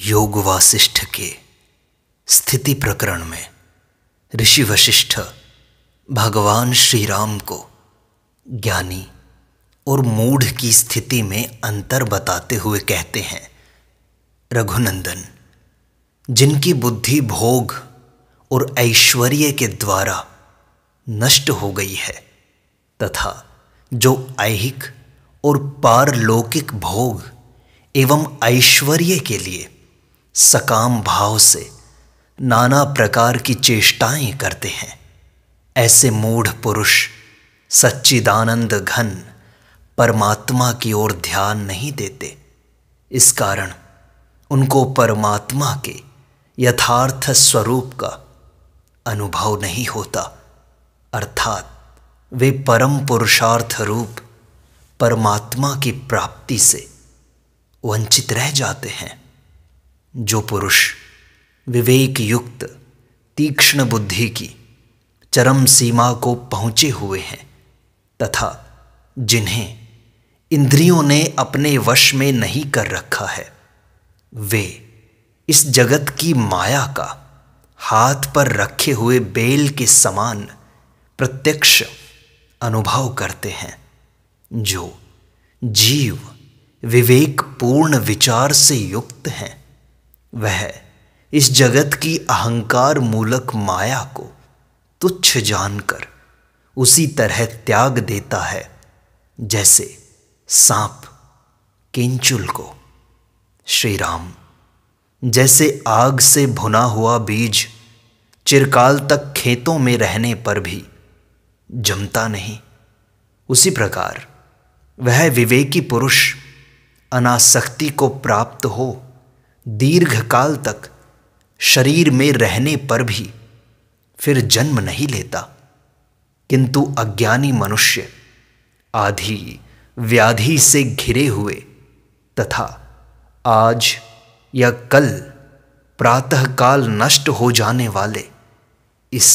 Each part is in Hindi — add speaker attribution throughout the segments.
Speaker 1: योग वासिष्ठ के स्थिति प्रकरण में ऋषि वशिष्ठ भगवान श्री राम को ज्ञानी और मूढ़ की स्थिति में अंतर बताते हुए कहते हैं रघुनंदन जिनकी बुद्धि भोग और ऐश्वर्य के द्वारा नष्ट हो गई है तथा जो ऐहिक और पारलौकिक भोग एवं ऐश्वर्य के लिए सकाम भाव से नाना प्रकार की चेष्टाएं करते हैं ऐसे मूढ़ पुरुष सच्चिदानंद घन परमात्मा की ओर ध्यान नहीं देते इस कारण उनको परमात्मा के यथार्थ स्वरूप का अनुभव नहीं होता अर्थात वे परम पुरुषार्थ रूप परमात्मा की प्राप्ति से वंचित रह जाते हैं जो पुरुष विवेक युक्त तीक्ष्ण बुद्धि की चरम सीमा को पहुँचे हुए हैं तथा जिन्हें इंद्रियों ने अपने वश में नहीं कर रखा है वे इस जगत की माया का हाथ पर रखे हुए बेल के समान प्रत्यक्ष अनुभव करते हैं जो जीव विवेक पूर्ण विचार से युक्त हैं वह इस जगत की अहंकार मूलक माया को तुच्छ जानकर उसी तरह त्याग देता है जैसे सांप किंचुल को श्री राम जैसे आग से भुना हुआ बीज चिरकाल तक खेतों में रहने पर भी जमता नहीं उसी प्रकार वह विवेकी पुरुष अनासक्ति को प्राप्त हो दीर्घकाल तक शरीर में रहने पर भी फिर जन्म नहीं लेता किंतु अज्ञानी मनुष्य आधी व्याधि से घिरे हुए तथा आज या कल प्रातःकाल नष्ट हो जाने वाले इस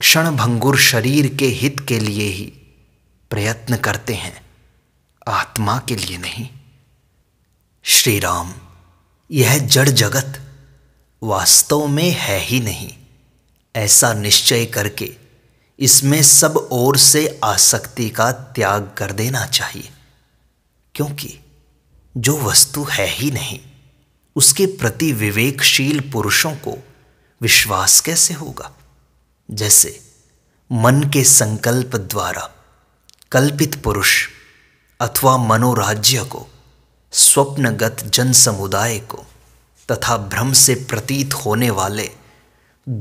Speaker 1: क्षणभंगुर शरीर के हित के लिए ही प्रयत्न करते हैं आत्मा के लिए नहीं श्री राम यह जड़ जगत वास्तव में है ही नहीं ऐसा निश्चय करके इसमें सब ओर से आसक्ति का त्याग कर देना चाहिए क्योंकि जो वस्तु है ही नहीं उसके प्रति विवेकशील पुरुषों को विश्वास कैसे होगा जैसे मन के संकल्प द्वारा कल्पित पुरुष अथवा मनोराज्य को स्वप्नगत जन समुदाय को तथा भ्रम से प्रतीत होने वाले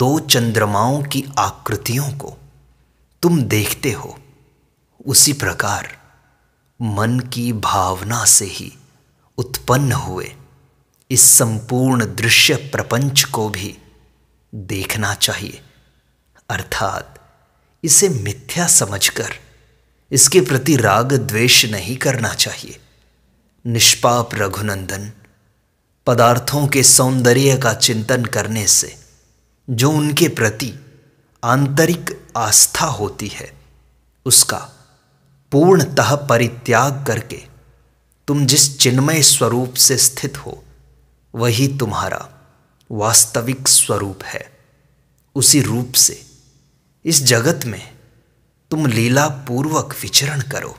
Speaker 1: दो चंद्रमाओं की आकृतियों को तुम देखते हो उसी प्रकार मन की भावना से ही उत्पन्न हुए इस संपूर्ण दृश्य प्रपंच को भी देखना चाहिए अर्थात इसे मिथ्या समझकर इसके प्रति राग द्वेष नहीं करना चाहिए निष्पाप रघुनंदन पदार्थों के सौंदर्य का चिंतन करने से जो उनके प्रति आंतरिक आस्था होती है उसका पूर्णतः परित्याग करके तुम जिस चिन्मय स्वरूप से स्थित हो वही तुम्हारा वास्तविक स्वरूप है उसी रूप से इस जगत में तुम लीला पूर्वक विचरण करो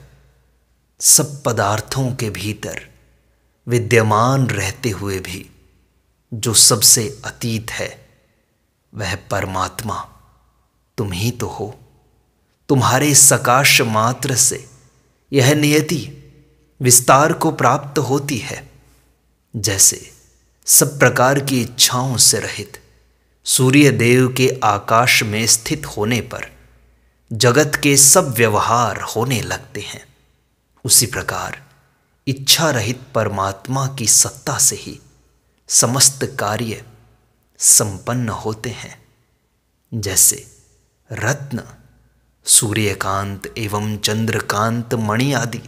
Speaker 1: सब पदार्थों के भीतर विद्यमान रहते हुए भी जो सबसे अतीत है वह परमात्मा तुम ही तो हो तुम्हारे सकाश मात्र से यह नियति विस्तार को प्राप्त होती है जैसे सब प्रकार की इच्छाओं से रहित सूर्य देव के आकाश में स्थित होने पर जगत के सब व्यवहार होने लगते हैं उसी प्रकार इच्छा रहित परमात्मा की सत्ता से ही समस्त कार्य संपन्न होते हैं जैसे रत्न सूर्यकांत एवं चंद्रकांत मणि आदि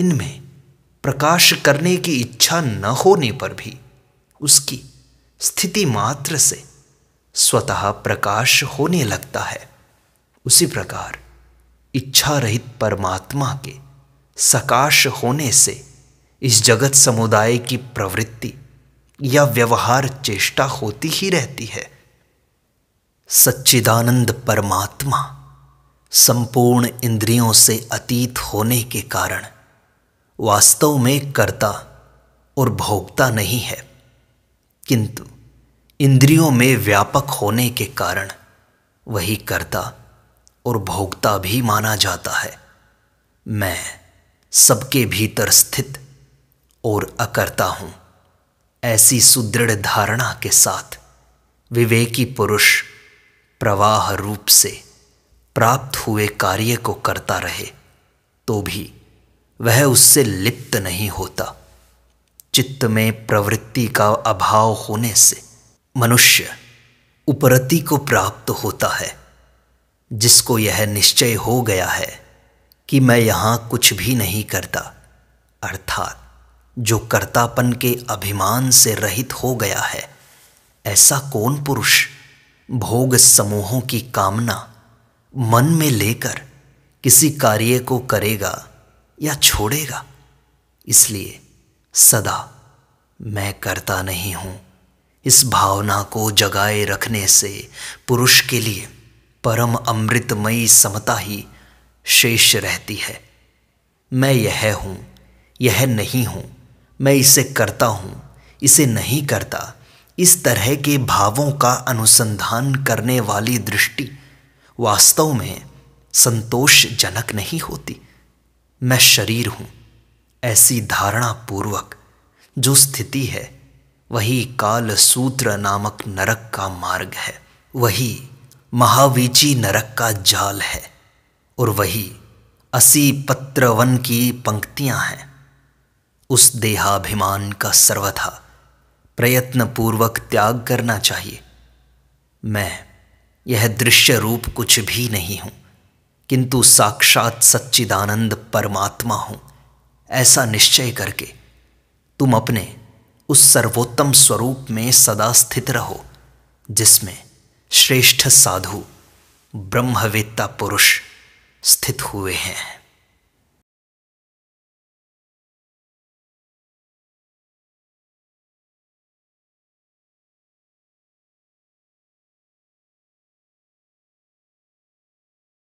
Speaker 1: इनमें प्रकाश करने की इच्छा न होने पर भी उसकी स्थिति मात्र से स्वतः प्रकाश होने लगता है उसी प्रकार इच्छा रहित परमात्मा के सकाश होने से इस जगत समुदाय की प्रवृत्ति या व्यवहार चेष्टा होती ही रहती है सच्चिदानंद परमात्मा संपूर्ण इंद्रियों से अतीत होने के कारण वास्तव में कर्ता और भोगता नहीं है किंतु इंद्रियों में व्यापक होने के कारण वही कर्ता और भोगता भी माना जाता है मैं सबके भीतर स्थित और अकर्ता हूं ऐसी सुदृढ़ धारणा के साथ विवेकी पुरुष प्रवाह रूप से प्राप्त हुए कार्य को करता रहे तो भी वह उससे लिप्त नहीं होता चित्त में प्रवृत्ति का अभाव होने से मनुष्य उपरति को प्राप्त होता है जिसको यह निश्चय हो गया है कि मैं यहां कुछ भी नहीं करता अर्थात जो कर्तापन के अभिमान से रहित हो गया है ऐसा कौन पुरुष भोग समूहों की कामना मन में लेकर किसी कार्य को करेगा या छोड़ेगा इसलिए सदा मैं करता नहीं हूं इस भावना को जगाए रखने से पुरुष के लिए परम अमृतमयी समता ही शेष रहती है मैं यह हूँ यह नहीं हूं मैं इसे करता हूँ इसे नहीं करता इस तरह के भावों का अनुसंधान करने वाली दृष्टि वास्तव में संतोषजनक नहीं होती मैं शरीर हूँ ऐसी धारणा पूर्वक जो स्थिति है वही काल सूत्र नामक नरक का मार्ग है वही महावीची नरक का जाल है और वही असी पत्रवन की पंक्तियां हैं उस देहाभिमान का सर्वथा प्रयत्नपूर्वक त्याग करना चाहिए मैं यह दृश्य रूप कुछ भी नहीं हूं किंतु साक्षात सच्चिदानंद परमात्मा हूं ऐसा निश्चय करके तुम अपने उस सर्वोत्तम स्वरूप में सदा स्थित रहो जिसमें श्रेष्ठ साधु ब्रह्मवेत्ता पुरुष हुए हैं